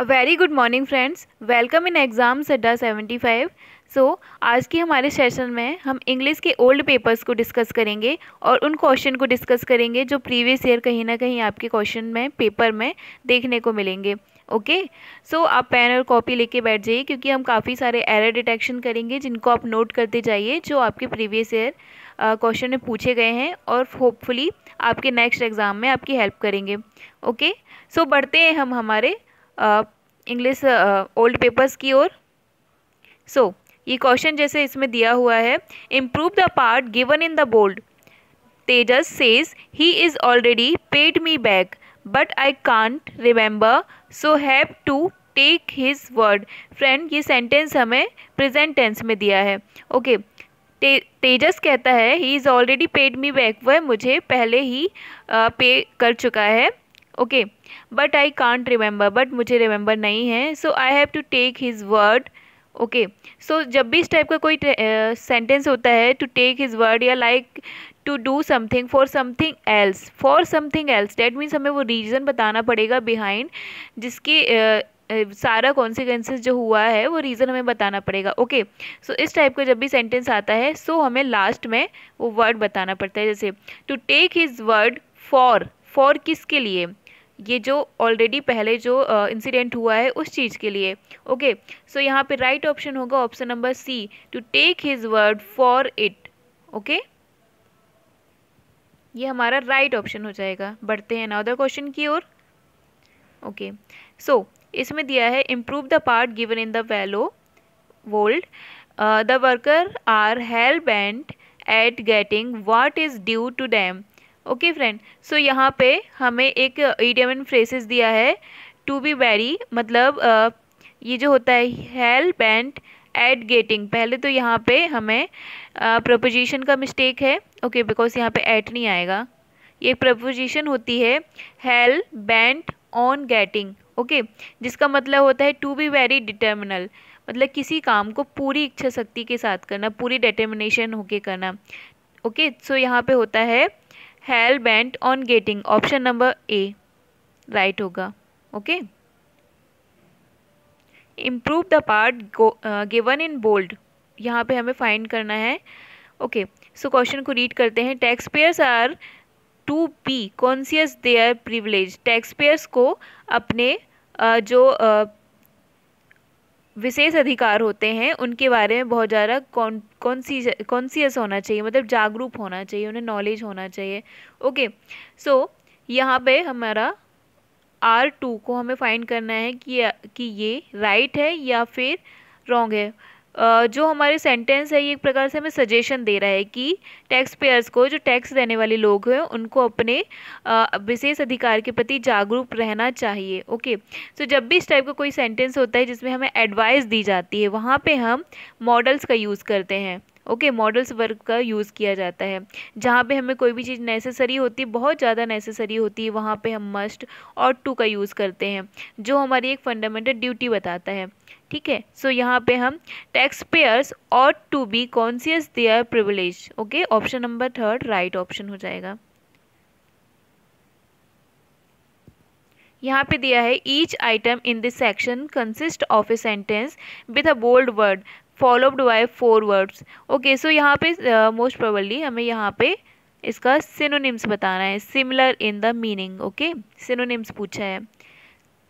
A very good morning friends welcome in exam सड्डा seventy five so आज के हमारे सेशन में हम इंग्लिश के ओल्ड पेपर्स को डिस्कस करेंगे और उन क्वेश्चन को डिस्कस करेंगे जो प्रीवियस ईयर कहीं ना कहीं आपके क्वेश्चन में पेपर में देखने को मिलेंगे ओके okay? सो so, आप पेन और कॉपी लेके बैठ जाइए क्योंकि हम काफ़ी सारे एरर डिटेक्शन करेंगे जिनको आप नोट करते जाइए जो आपके प्रीवियस ईयर क्वेश्चन में पूछे गए हैं और होपफुली आपके नेक्स्ट एग्ज़ाम में आपकी हेल्प करेंगे ओके okay? सो so, बढ़ते हैं हम हमारे इंग्लिश ओल्ड पेपर्स की ओर सो so, ये क्वेश्चन जैसे इसमें दिया हुआ है improve the part given in the bold Tejas says he is already paid me back but I can't remember so have to take his word friend ये सेंटेंस हमें present tense में दिया है ओके तेजस कहता है he is already paid me back वह मुझे पहले ही पे कर चुका है okay but I can't remember but मुझे रिमेंबर नहीं है so I have to take his word okay so जब भी इस टाइप का कोई सेंटेंस uh, होता है टू टेक हिज वर्ड या like to do something for something else for something else that means हमें वो रीज़न बताना पड़ेगा बिहाइंड जिसकी uh, सारा कॉन्सिक्वेंसेज जो हुआ है वो रीज़न हमें बताना पड़ेगा ओके सो इस टाइप का जब भी सेंटेंस आता है सो so हमें लास्ट में वो वर्ड बताना पड़ता है जैसे to take his word for for किसके लिए ये जो ऑलरेडी पहले जो इंसिडेंट हुआ है उस चीज़ के लिए ओके सो यहाँ पे राइट ऑप्शन होगा option number C to take his word for it okay ये हमारा राइट ऑप्शन हो जाएगा बढ़ते हैं अनादर क्वेश्चन की ओर ओके सो इसमें दिया है improve the part given in the वैलो bold the worker are help and at getting what is due to them okay friend so यहाँ पे हमें एक ईडियम एंड फ्रेसेस दिया है टू बी वेरी मतलब uh, ये जो होता है हेल्प एंड एट गेटिंग पहले तो यहाँ पे हमें प्रपोजिशन uh, का मिस्टेक है ओके बिकॉज यहाँ पे एट नहीं आएगा ये प्रपोजिशन होती है hell bent on getting okay जिसका मतलब होता है टू बी वेरी डिटर्मिनल मतलब किसी काम को पूरी इच्छा शक्ति के साथ करना पूरी डिटर्मिनेशन होके करना ओके सो so यहाँ पे होता है hell bent on getting option number A right होगा okay improve the part given in bold यहाँ पे हमें फाइंड करना है ओके सो क्वेश्चन को रीड करते हैं tax payers are to be conscious they are privilege tax payers को अपने uh, जो uh, विशेष अधिकार होते हैं उनके बारे में बहुत ज़्यादा कौन कॉन्सी कॉन्सियस होना चाहिए मतलब जागरूक होना चाहिए उन्हें नॉलेज होना चाहिए ओके सो so, यहाँ पे हमारा आर टू को हमें फाइंड करना है कि कि ये राइट है या फिर रॉन्ग है जो हमारे सेंटेंस है ये एक प्रकार से हमें सजेशन दे रहा है कि टैक्स पेयर्स को जो टैक्स देने वाले लोग हैं उनको अपने विशेष अधिकार के प्रति जागरूक रहना चाहिए ओके सो जब भी इस टाइप का को कोई सेंटेंस होता है जिसमें हमें एडवाइस दी जाती है वहाँ पे हम मॉडल्स का यूज़ करते हैं ओके मॉडल्स वर्क का यूज़ किया जाता है जहाँ पे हमें कोई भी चीज़ नेसेसरी होती है बहुत ज़्यादा नेसेसरी होती है वहाँ पे हम मस्ट और टू का यूज़ करते हैं जो हमारी एक फंडामेंटल ड्यूटी बताता है ठीक है सो so, यहाँ पे हम टैक्स पेयर्स और to be conscious their privilege okay option number third right option हो जाएगा यहाँ पे दिया है each item in this section consist of a sentence with a bold word followed by four words okay so यहाँ पे most uh, probably हमें यहाँ पे इसका सिनोनिम्स बताना है similar in the meaning okay synonyms पूछा है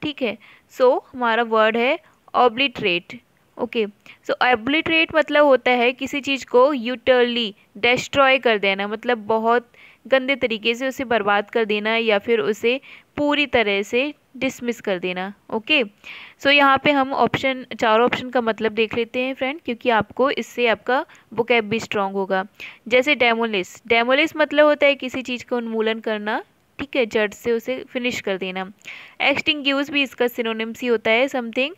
ठीक है सो so, हमारा वर्ड है ऑब्लिट्रेट ओके सो ऑब्लिट्रेट मतलब होता है किसी चीज़ को यूटरली डिस्ट्रॉय कर देना मतलब बहुत गंदे तरीके से उसे बर्बाद कर देना या फिर उसे पूरी तरह से डिसमिस कर देना ओके सो so, यहाँ पे हम ऑप्शन चारों ऑप्शन का मतलब देख लेते हैं फ्रेंड क्योंकि आपको इससे आपका बुकैब भी स्ट्रांग होगा जैसे डेमोलिस डेमोलिस मतलब होता है किसी चीज़ का उन्मूलन करना ठीक है जड़ से उसे फिनिश कर देना एक्सटिंग्यूज भी इसका सिनोनिम्स ही होता है समथिंग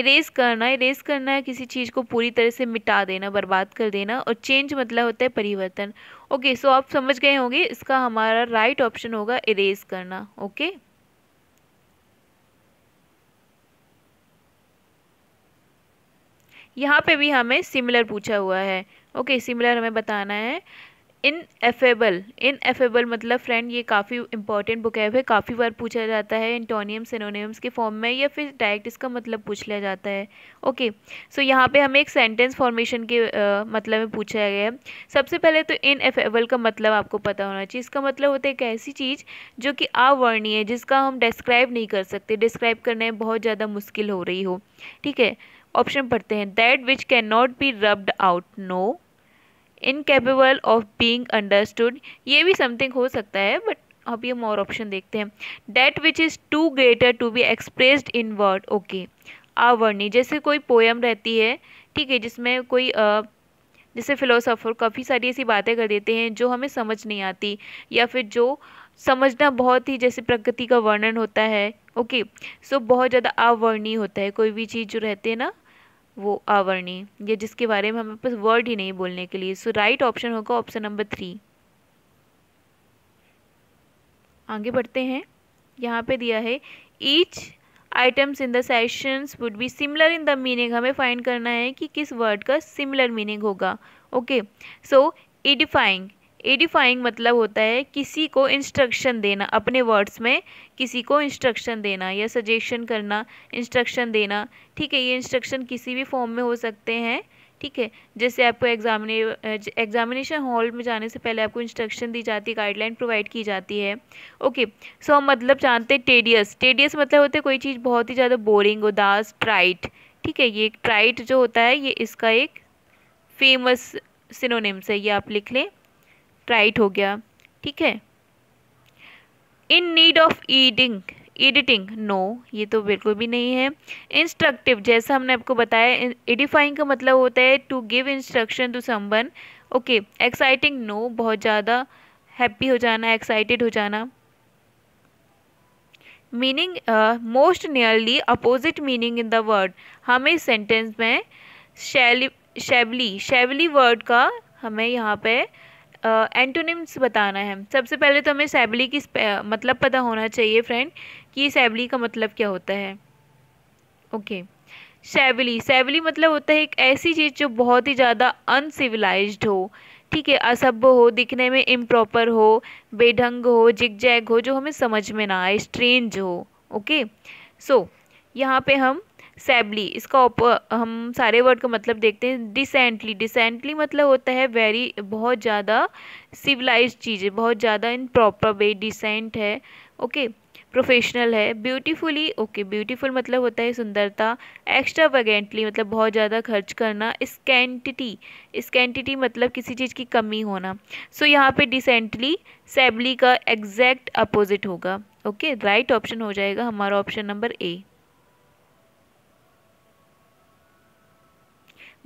इरेज करना इरेज करना है किसी चीज़ को पूरी तरह से मिटा देना बर्बाद कर देना और चेंज मतलब होता है परिवर्तन ओके सो आप समझ गए होंगे इसका हमारा राइट right ऑप्शन होगा इरेज करना ओके okay? यहाँ पे भी हमें सिमिलर पूछा हुआ है ओके सिमिलर हमें बताना है इनएफेबल इनएफेबल मतलब फ्रेंड ये काफ़ी इंपॉर्टेंट बुकैब है काफ़ी बार पूछा जाता है इंटोनियम सिनोनियम्स के फॉर्म में या फिर डायरेक्ट इसका मतलब पूछ लिया जाता है ओके सो so, यहाँ पे हमें एक सेंटेंस फॉर्मेशन के आ, मतलब में पूछा गया है सबसे पहले तो इनएफेबल का मतलब आपको पता होना चाहिए इसका मतलब होता है एक ऐसी चीज़ जो कि अवर्णीय है जिसका हम डिस्क्राइब नहीं कर सकते डिस्क्राइब करने में बहुत ज़्यादा मुश्किल हो रही हो ठीक है ऑप्शन पढ़ते हैं that which can not be rubbed out no incapable of being understood ये भी समथिंग हो सकता है बट अभी हम और ऑप्शन देखते हैं that which is too greater to be expressed in word okay आवर्णी जैसे कोई पोएम रहती है ठीक है जिसमें कोई uh, जैसे फिलोसोफर काफ़ी सारी ऐसी बातें कर देते हैं जो हमें समझ नहीं आती या फिर जो समझना बहुत ही जैसे प्रकृति का वर्णन होता है ओके सो बहुत ज़्यादा अवर्णीय होता है कोई भी चीज़ जो रहती है ना वो आवरणी या जिसके बारे में हमें पास वर्ड ही नहीं बोलने के लिए सो राइट ऑप्शन होगा ऑप्शन नंबर थ्री आगे बढ़ते हैं यहाँ पे दिया है each items in the sessions would be similar in the meaning हमें फाइंड करना है कि किस वर्ड का सिमिलर मीनिंग होगा ओके सो ईडिफाइंग एडिफाइंग मतलब होता है किसी को इंस्ट्रक्शन देना अपने वर्ड्स में किसी को इंस्ट्रक्शन देना या सजेशन करना इंस्ट्रक्शन देना ठीक है ये इंस्ट्रक्शन किसी भी फॉर्म में हो सकते हैं ठीक है जैसे आपको एग्जामिने एग्जामिनेशन हॉल में जाने से पहले आपको इंस्ट्रक्शन दी जाती है गाइडलाइन प्रोवाइड की जाती है ओके सो हम मतलब जानते हैं टेडियस टेडियस मतलब होता है कोई चीज़ बहुत ही ज़्यादा बोरिंग उदास ट्राइट ठीक है ये ट्राइट जो होता है ये इसका एक फेमस सिनोनिम्स है ये आप लिख लें राइट हो गया ठीक है इन नीड ऑफ ईडिंग एडिटिंग नो ये तो बिल्कुल भी नहीं है इंस्ट्रक्टिव जैसा हमने आपको बताया एडिफाइंग का मतलब होता है to give instruction to summon okay exciting no बहुत ज़्यादा हैप्पी हो जाना एक्साइटेड हो जाना meaning most nearly opposite meaning in the word हमें इस सेंटेंस में शैली शेवली शेवली वर्ड का हमें यहाँ पे एंटोनिम्स बताना है सबसे पहले तो हमें सैबली की मतलब पता होना चाहिए फ्रेंड कि सैबली का मतलब क्या होता है ओके सैबली सैवली मतलब होता है एक ऐसी चीज़ जो बहुत ही ज़्यादा अनसिविलाइज हो ठीक है असभ्य हो दिखने में इम्प्रॉपर हो बेढंग हो जिग जैग हो जो हमें समझ में ना आए स्ट्रेंज हो ओके सो so, यहाँ पे हम सैबली इसका ओप हम सारे वर्ड का मतलब देखते हैं डिसेंटली डिसेंटली मतलब होता है वेरी बहुत ज़्यादा सिविलाइज चीज़ें बहुत ज़्यादा इन प्रॉपर वे डिसेंट है ओके प्रोफेशनल है ब्यूटीफुली ओके ब्यूटीफुल मतलब होता है सुंदरता एक्स्ट्रावेगेंटली मतलब बहुत ज़्यादा खर्च करना स्कैंटिटी स्कैंटिटी मतलब किसी चीज़ की कमी होना सो so, यहाँ पे डिसेंटली सैबली का एग्जैक्ट अपोजिट होगा ओके राइट ऑप्शन हो जाएगा हमारा option number A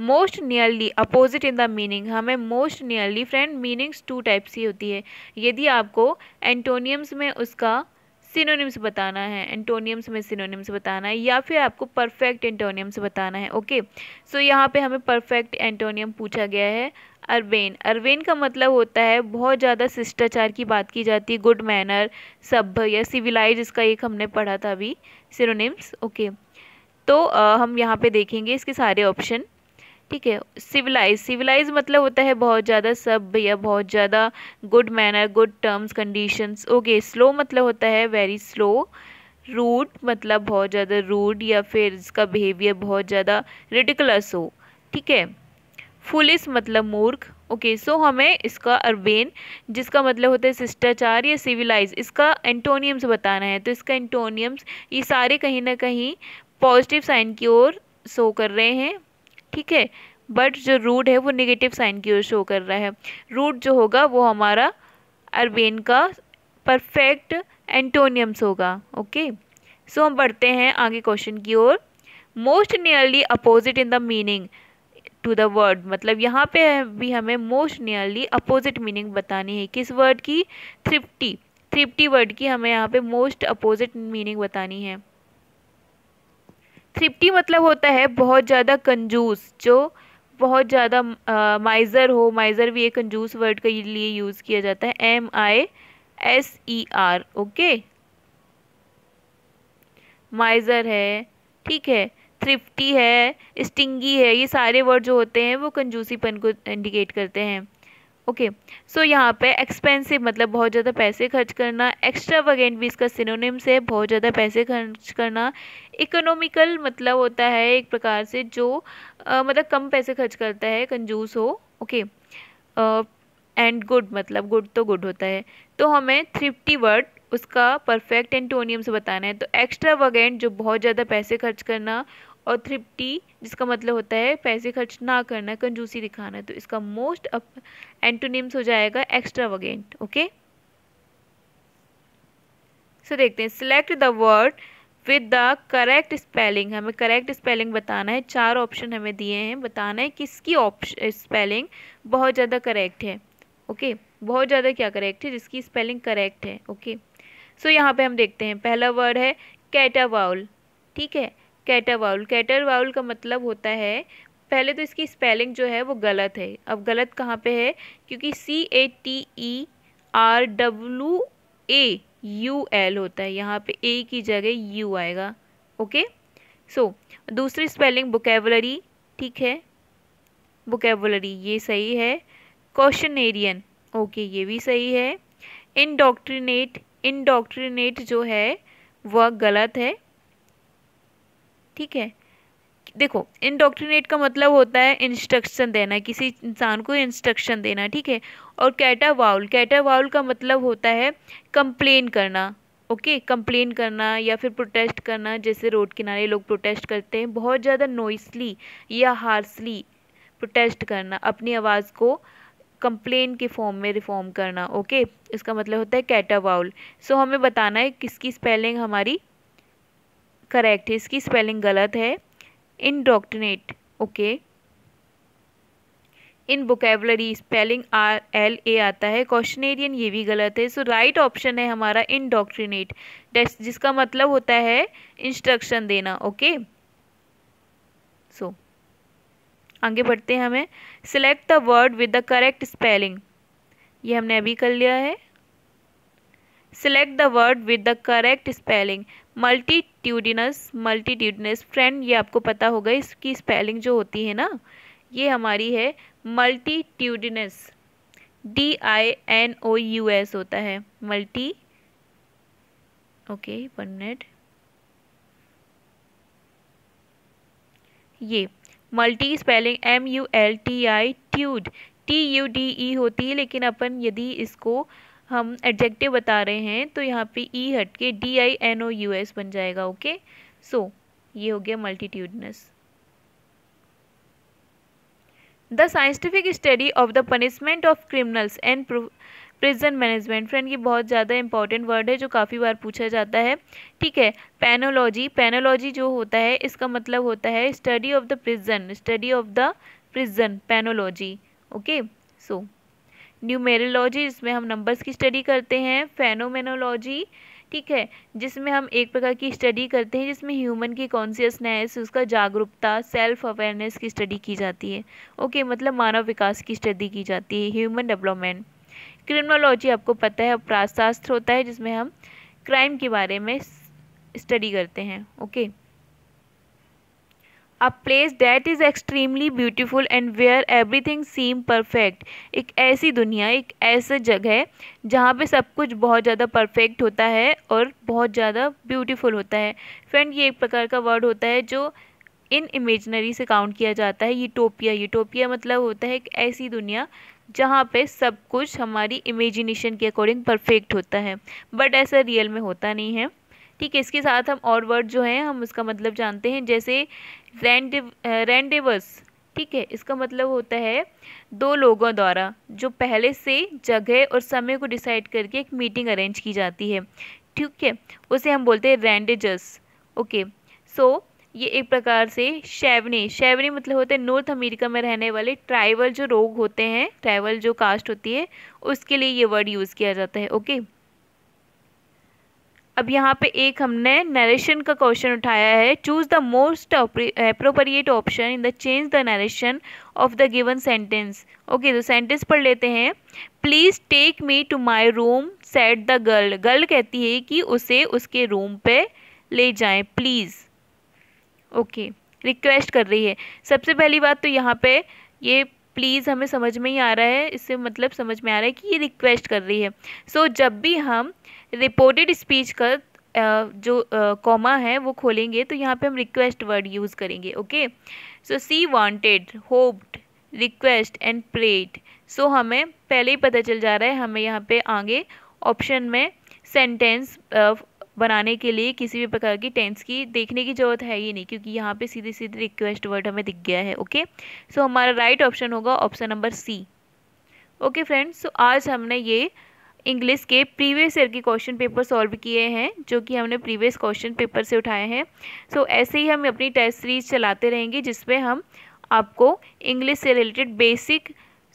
most nearly opposite in the meaning हमें most nearly friend meanings two types की होती है यदि आपको एंटोनियम्स में उसका सिनोनिम्स बताना है एंटोनियम्स में सिनोनिम्स बताना है या फिर आपको परफेक्ट एंटोनियम्स बताना है ओके सो so, यहाँ पे हमें परफेक्ट एंटोनियम पूछा गया है अरबेन अरबेन का मतलब होता है बहुत ज़्यादा शिष्टाचार की बात की जाती है गुड मैनर सभ्य या सिविलाइज इसका एक हमने पढ़ा था अभी सिनोनिम्स ओके तो आ, हम यहाँ पे देखेंगे इसके सारे ऑप्शन ठीक है सिविलाइज सिविलाइज मतलब होता है बहुत ज़्यादा सब या बहुत ज़्यादा good manner good terms conditions okay slow मतलब होता है वेरी स्लो रूड मतलब बहुत ज़्यादा रूड या फिर इसका बिहेवियर बहुत ज़्यादा रिटिकुलस हो ठीक है फुलिस मतलब मूर्ख ओके सो हमें इसका अरबेन जिसका मतलब होता है शिष्टाचार या सिविलाइज इसका एंटोनियम्स बताना है तो इसका एंटोनियम्स ये सारे कहीं ना कहीं पॉजिटिव साइन की ओर शो कर रहे हैं ठीक है बट जो रूट है वो निगेटिव साइन की ओर शो कर रहा है रूट जो होगा वो हमारा अरबेन का परफेक्ट एंटोनियम्स होगा ओके सो हम बढ़ते हैं आगे क्वेश्चन की ओर most nearly opposite in the meaning to the word मतलब यहाँ पे भी हमें मोस्ट नियरली अपोजिट मीनिंग बतानी है किस वर्ड की थ्रिप्टी थ्रिप्टी वर्ड की हमें यहाँ पे मोस्ट अपोजिट मीनिंग बतानी है थ्रिप्टी मतलब होता है बहुत ज़्यादा कंजूस जो बहुत ज़्यादा माइज़र हो माइज़र भी एक कंजूस वर्ड के लिए यूज़ किया जाता है M I S E R okay miser है ठीक है थ्रिप्टी है स्टिंगी है ये सारे वर्ड जो होते हैं वो कंजूसीपन को इंडिकेट करते हैं ओके सो यहाँ पे एक्सपेंसिव मतलब बहुत ज़्यादा पैसे खर्च करना एक्स्ट्रा वगैन भी इसका सिनोनिम्स है बहुत ज़्यादा पैसे खर्च करना इकोनॉमिकल मतलब होता है एक प्रकार से जो आ, मतलब कम पैसे खर्च करता है कंजूस हो ओके एंड गुड मतलब गुड तो गुड होता है तो हमें थ्रिफ्टी वर्ड उसका परफेक्ट एंटोनियम से बताना है तो एक्स्ट्रा वगेंट जो बहुत ज़्यादा पैसे खर्च करना और थ्रिप्टी जिसका मतलब होता है पैसे खर्च ना करना कंजूसी दिखाना तो इसका मोस्ट अप एंटोनियम्स हो जाएगा एक्स्ट्रा वगेंट ओके सो देखते हैं select the word with the correct spelling हमें करेक्ट स्पेलिंग बताना है चार ऑप्शन हमें दिए हैं बताना है किसकी ऑप्शन स्पेलिंग बहुत ज़्यादा करेक्ट है ओके okay? बहुत ज़्यादा क्या करेक्ट है जिसकी स्पेलिंग करेक्ट है ओके okay? सो so, यहाँ पे हम देखते हैं पहला वर्ड है कैटावाउल ठीक है कैटावाउल कैटावाउल का मतलब होता है पहले तो इसकी स्पेलिंग जो है वो गलत है अब गलत कहाँ पे है क्योंकि C A T E R W A U L होता है यहाँ पे ए की जगह यू आएगा ओके सो so, दूसरी स्पेलिंग बुकेबलरी ठीक है बुकेबलरी ये सही है क्वेश्चनेरियन ओके ये भी सही है इनडॉक्ट्रिनेट इनडॉक्ट्रिनेट जो है वह गलत है ठीक है देखो इनडॉक्ट्रिनेट का मतलब होता है इंस्ट्रक्शन देना किसी इंसान को इंस्ट्रक्शन देना ठीक है और कैटावाउल कैटावाउल का मतलब होता है कंप्लेन करना ओके कंप्लेन करना या फिर प्रोटेस्ट करना जैसे रोड किनारे लोग प्रोटेस्ट करते हैं बहुत ज़्यादा नॉइसली या हार्सली प्रोटेस्ट करना अपनी आवाज़ को कंप्लेन के फॉर्म में रिफॉर्म करना ओके इसका मतलब होता है कैटावाउल सो so, हमें बताना है किसकी स्पेलिंग हमारी करेक्ट है इसकी स्पेलिंग गलत है indoctrinate okay in vocabulary spelling R L A आता है क्वेश्चनेरियन ये भी गलत है सो राइट ऑप्शन है हमारा इनडॉक्ट्रिनेट जिसका मतलब होता है इंस्ट्रक्शन देना ओके सो so, आगे बढ़ते हैं हमें select the word with the correct spelling ये हमने अभी कर लिया है select the word with the correct spelling multitudinous multitudinous friend ये आपको पता होगा इसकी स्पेलिंग जो होती है ना ये हमारी है multitudinous D I N O U S होता है मल्टी ओके वन मिनट ये multi spelling M U L T I tude T U D E होती है लेकिन अपन यदि इसको हम एडजेक्टिव बता रहे हैं तो यहाँ पे ई हट के D I N O U S बन जाएगा ओके सो so, ये हो गया multitudinous the scientific study of the punishment of criminals and prison management friend ये बहुत ज़्यादा इंपॉर्टेंट वर्ड है जो काफ़ी बार पूछा जाता है ठीक है पैनोलॉजी पैनोलॉजी जो होता है इसका मतलब होता है study of the prison study of the prison penology okay so numerology इसमें हम नंबर्स की स्टडी करते हैं फेनोमेनोलॉजी ठीक है जिसमें हम एक प्रकार की स्टडी करते हैं जिसमें ह्यूमन की कॉन्सियसनेस उसका जागरूकता सेल्फ अवेयरनेस की स्टडी की जाती है ओके मतलब मानव विकास की स्टडी की जाती है ह्यूमन डेवलपमेंट क्रिमिनोलॉजी आपको पता है अपराध शास्त्र होता है जिसमें हम क्राइम के बारे में स्टडी करते हैं okay a place that is extremely beautiful and where everything seem perfect एक ऐसी दुनिया एक ऐसा जगह जहाँ पे सब कुछ बहुत ज़्यादा परफेक्ट होता है और बहुत ज़्यादा ब्यूटीफुल होता है फ्रेंड ये एक प्रकार का वर्ड होता है जो इन इमेजनरी से काउंट किया जाता है यूटोपिया यूटोपिया मतलब होता है एक ऐसी दुनिया जहाँ पे सब कुछ हमारी इमेजिनेशन के अकॉर्डिंग परफेक्ट होता है बट ऐसा रियल में होता नहीं है ठीक है इसके साथ हम और वर्ड जो हैं हम उसका मतलब जानते हैं जैसे रेंडे रेंडेवस ठीक है इसका मतलब होता है दो लोगों द्वारा जो पहले से जगह और समय को डिसाइड करके एक मीटिंग अरेंज की जाती है ठीक है उसे हम बोलते हैं रेंडेजस ओके सो ये एक प्रकार से शैवनी शैवनी मतलब होते हैं नॉर्थ अमेरिका में रहने वाले ट्राइबल जो लोग होते हैं ट्राइबल जो कास्ट होती है उसके लिए ये वर्ड यूज़ किया जाता है ओके okay? अब यहाँ पे एक हमने नरेशन का क्वेश्चन उठाया है choose the most appropriate option in the change the narration of the given sentence okay तो सेंटेंस पढ़ लेते हैं please take me to my room said the girl girl कहती है कि उसे उसके रूम पे ले जाए प्लीज़ ओके रिक्वेस्ट कर रही है सबसे पहली बात तो यहाँ पे ये प्लीज़ हमें समझ में ही आ रहा है इससे मतलब समझ में आ रहा है कि ये रिक्वेस्ट कर रही है सो so, जब भी हम रिपोर्टेड स्पीच का जो कॉमा है वो खोलेंगे तो यहाँ पे हम रिक्वेस्ट वर्ड यूज़ करेंगे okay so she wanted hoped request and prayed so हमें पहले ही पता चल जा रहा है हमें यहाँ पे आगे ऑप्शन में सेंटेंस बनाने के लिए किसी भी प्रकार की टेंस की देखने की ज़रूरत है ही नहीं क्योंकि यहाँ पे सीधे सीधे रिक्वेस्ट वर्ड हमें दिख गया है ओके सो so, हमारा राइट ऑप्शन होगा option number C okay friends so आज हमने ये इंग्लिश के प्रीवियस ईयर के क्वेश्चन पेपर सॉल्व किए हैं जो कि हमने प्रीवियस क्वेश्चन पेपर से उठाए हैं सो so, ऐसे ही हम अपनी टेस्ट सीरीज चलाते रहेंगे जिसमें हम आपको इंग्लिश से रिलेटेड बेसिक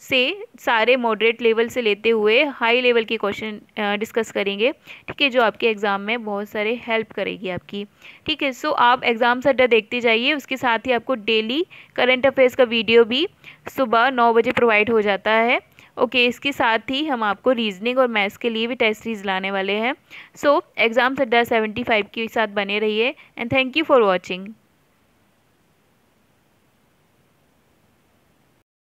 से सारे मॉडरेट लेवल से लेते हुए हाई लेवल के क्वेश्चन डिस्कस करेंगे ठीक है जो आपके एग्ज़ाम में बहुत सारे हेल्प करेगी आपकी ठीक है सो आप एग्ज़ाम से अड्डा देखते जाइए उसके साथ ही आपको डेली करंट अफेयर्स का वीडियो भी सुबह नौ बजे प्रोवाइड हो जाता है ओके इसके साथ ही हम आपको रीजनिंग और मैथ्स के लिए भी टेस्ट सीरीज लाने वाले हैं so exam Adda seventy five के साथ बने रहिए and thank you for watching